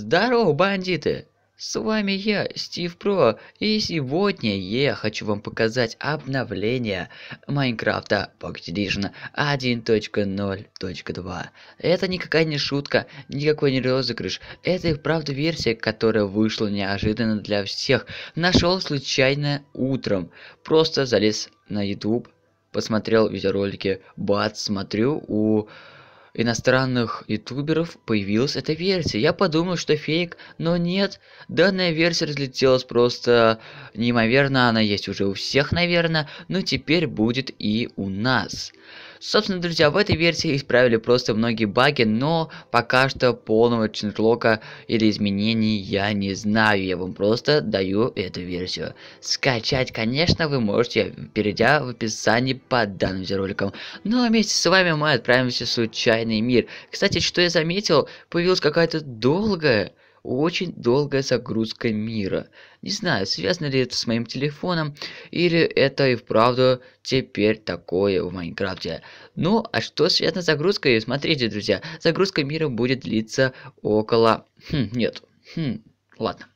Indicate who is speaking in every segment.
Speaker 1: Здорово, бандиты! С вами я, Стив Про, и сегодня я хочу вам показать обновление Майнкрафта Pactidition 1.0.2. Это никакая не шутка, никакой не розыгрыш, это и правда версия, которая вышла неожиданно для всех. Нашел случайно утром, просто залез на YouTube, посмотрел видеоролики, бац, смотрю, у иностранных ютуберов появилась эта версия. Я подумал, что фейк, но нет. Данная версия разлетелась просто неимоверно. Она есть уже у всех, наверное, но теперь будет и у нас. Собственно, друзья, в этой версии исправили просто многие баги, но пока что полного чентлока или изменений я не знаю. Я вам просто даю эту версию. Скачать, конечно, вы можете, перейдя в описании под данным роликом. Ну а вместе с вами мы отправимся в случайный мир. Кстати, что я заметил, появилась какая-то долгая очень долгая загрузка мира. Не знаю, связано ли это с моим телефоном, или это и вправду теперь такое в Майнкрафте. Ну, а что связано с загрузкой? Смотрите, друзья, загрузка мира будет длиться около... Хм, нет, хм, ладно.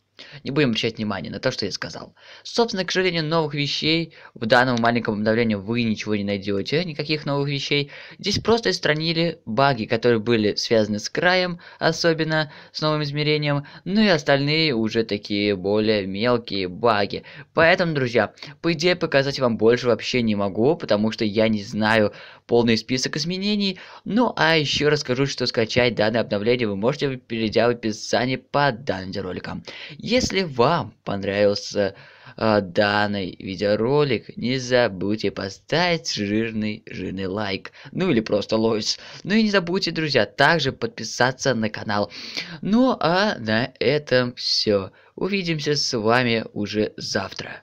Speaker 1: Не будем обращать внимания на то, что я сказал. Собственно, к сожалению, новых вещей в данном маленьком обновлении вы ничего не найдете, никаких новых вещей. Здесь просто отстранили баги, которые были связаны с краем, особенно с новым измерением, ну и остальные уже такие более мелкие баги. Поэтому, друзья, по идее показать вам больше вообще не могу, потому что я не знаю полный список изменений. Ну а еще расскажу, что скачать данное обновление вы можете, перейдя в описании под данным роликом. Если если вам понравился э, данный видеоролик, не забудьте поставить жирный жирный лайк, ну или просто лойс. Ну и не забудьте, друзья, также подписаться на канал. Ну а на этом все. Увидимся с вами уже завтра.